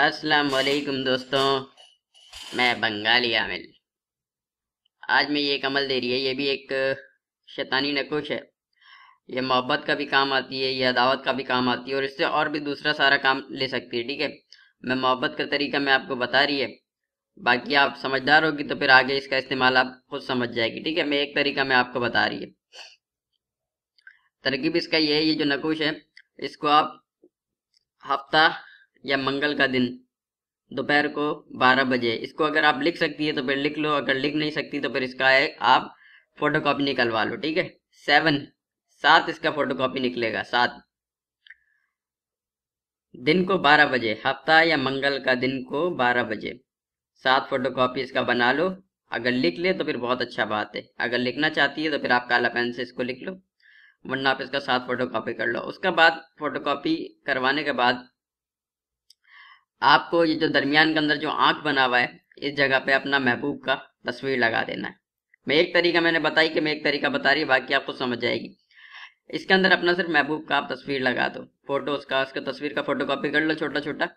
अस्सलाम वालेकुम दोस्तों मैं बंगाली आमिल आज मैं ये कमल दे रही है ये भी एक शैतानी नकुश है ये मोहब्बत का भी काम आती है ये अदावत का भी काम आती है और इससे और भी दूसरा सारा काम ले सकती है ठीक है मैं मोहब्बत का तरीका मैं आपको बता रही है बाकी आप समझदार होगी तो फिर आगे इसका इस्तेमाल आप खुद समझ जाएगी ठीक है मैं एक तरीका मैं आपको बता रही है तरकीब इसका ये है ये जो नकुश है इसको आप हफ्ता या मंगल का दिन दोपहर को 12 बजे इसको अगर आप लिख सकती है तो फिर लिख लो अगर लिख नहीं सकती तो फिर इसका आप फोटो कॉपी निकलवा लो ठीक है सेवन सात इसका फोटो कॉपी निकलेगा सात दिन को 12 बजे हफ्ता या मंगल का दिन को 12 बजे सात फोटो कॉपी इसका बना लो अगर लिख ले तो फिर बहुत अच्छा बात है अगर लिखना चाहती है तो फिर आप काला पेन से इसको लिख लो वरना आप इसका सात फोटो कॉपी कर लो उसका बाद फोटो कॉपी करवाने के बाद आपको ये जो दरमियान के अंदर जो आंख बना हुआ है इस जगह पे अपना महबूब का तस्वीर लगा देना है मैं एक तरीका मैंने बताई कि मैं एक तरीका बता रही बाकी आपको समझ जाएगी इसके अंदर अपना सिर्फ महबूब का आप तस्वीर लगा दो फोटो उसका उसका तस्वीर का फोटो कॉपी कर लो छोटा छोटा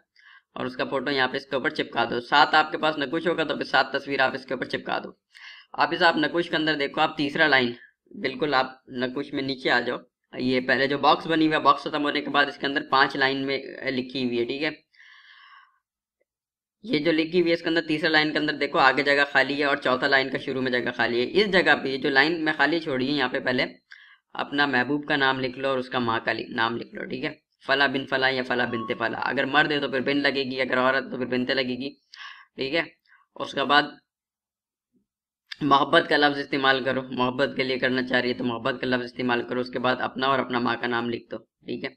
और उसका फोटो यहाँ पे इसके ऊपर चिपका दो सात आपके पास नकुश होगा तो फिर सात तस्वीर आप इसके ऊपर चिपका दो आप इस आप नकुश के अंदर देखो आप तीसरा लाइन बिल्कुल आप नकुश में नीचे आ जाओ ये पहले जो बॉक्स बनी हुआ बॉक्स खत्म होने के बाद इसके अंदर पांच लाइन में लिखी हुई है ठीक है ये जो लिखी हुई है इसके अंदर तीसरा लाइन के अंदर देखो आगे जगह खाली है और चौथा लाइन का शुरू में जगह खाली है इस जगह पे जो लाइन मैं खाली छोड़ी है यहाँ पे पहले अपना महबूब का नाम लिख लो और उसका माँ का नाम लिख लो ठीक है फला बिन फला या फला बिनते फला अगर मर्द है तो फिर बिन लगेगी अगर औरत तो फिर बिनते लगेगी ठीक है उसके बाद मोहब्बत का लफ्ज़ इस्तेमाल करो मोहब्बत के लिए करना चाह रही है तो मोहब्बत का लफ्ज़ इस्तेमाल करो उसके बाद अपना और अपना माँ का नाम लिख दो ठीक है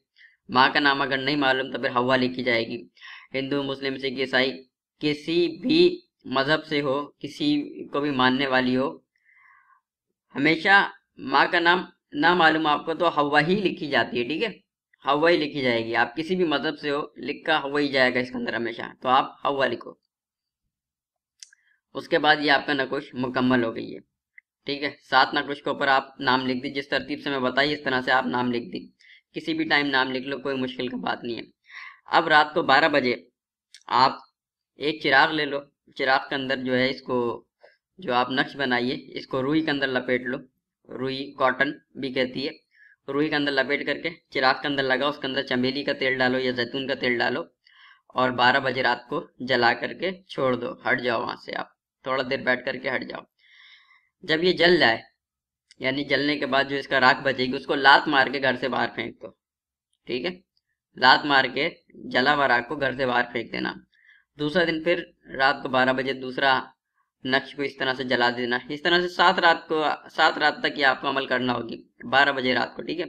माँ का नाम अगर नहीं मालूम तो फिर हवा लिखी जाएगी हिंदू मुस्लिम सिख ईसाई किसी भी मजहब से हो किसी को भी मानने वाली हो हमेशा माँ का नाम ना मालूम आपको तो हवा ही लिखी जाती है ठीक है हवा ही लिखी जाएगी आप किसी भी मजहब से हो लिख का हवा ही जाएगा इसके अंदर हमेशा तो आप हवा लिखो उसके बाद ये आपका नकुश मुकम्मल हो गई है ठीक है सात नकुश के ऊपर आप नाम लिख दी जिस तरतीब से मैं बताई इस तरह से आप नाम लिख दी किसी भी टाइम नाम लिख लो कोई मुश्किल का बात नहीं है अब रात को बारह बजे आप एक चिराग ले लो चिराग के अंदर जो है इसको जो आप नक्श बनाइए इसको रुई के अंदर लपेट लो रुई कॉटन भी कहती है रुई के अंदर लपेट करके चिराग के अंदर लगा उसके अंदर चमेली का तेल डालो या जैतून का तेल डालो और 12 बजे रात को जला करके छोड़ दो हट जाओ वहां से आप थोड़ा देर बैठ करके हट जाओ जब ये जल जाए यानी जलने के बाद जो इसका राख बचेगी उसको लात मार के घर से बाहर फेंक दो ठीक है लात मार के जला हुआ राख को घर से बाहर फेंक देना दूसरा दिन फिर रात को बारह बजे दूसरा नक्श को इस तरह से जला देना इस तरह से सात रात को सात रात तक ये आपको अमल करना होगी बारह बजे रात को ठीक है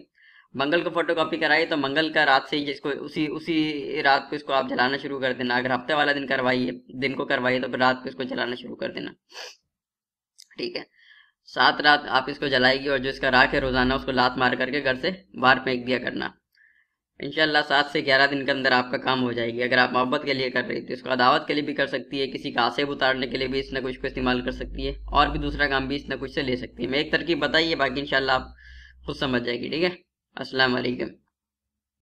मंगल को फोटो कॉपी कराइए तो मंगल का रात से ही जिसको उसी उसी रात को इसको आप जलाना शुरू कर देना अगर हफ्ते वाला दिन करवाइए दिन को करवाइए तो फिर रात को इसको जलाना शुरू कर देना ठीक है सात रात आप इसको जलाएगी और जो इसका राख है रोजाना उसको लात मार करके घर से बाहर फेंक दिया करना इनशाला सात से ग्यारह दिन के अंदर आपका काम हो जाएगी अगर आप मोहब्बत के लिए कर रही तो इसको अदावत के लिए भी कर सकती है किसी का आसेब उतारने के लिए भी इस नकुश को इस्तेमाल कर सकती है और भी दूसरा काम भी इस नकुश से ले सकती है मैं एक तरकीब बताइए बाकी इनशाला आप खुद समझ जाएगी ठीक है असलम